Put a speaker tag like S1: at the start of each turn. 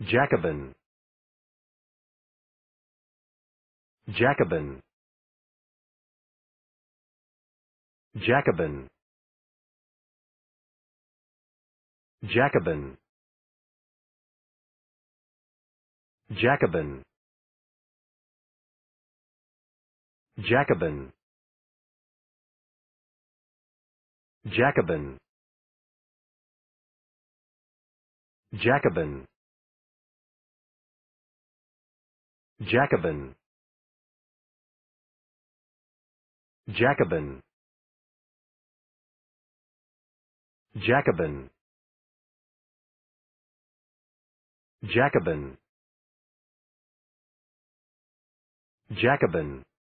S1: Jacobin Jacobin Jacobin Jacobin Jacobin Jacobin Jacobin Jacobin Jacobin Jacobin Jacobin Jacobin Jacobin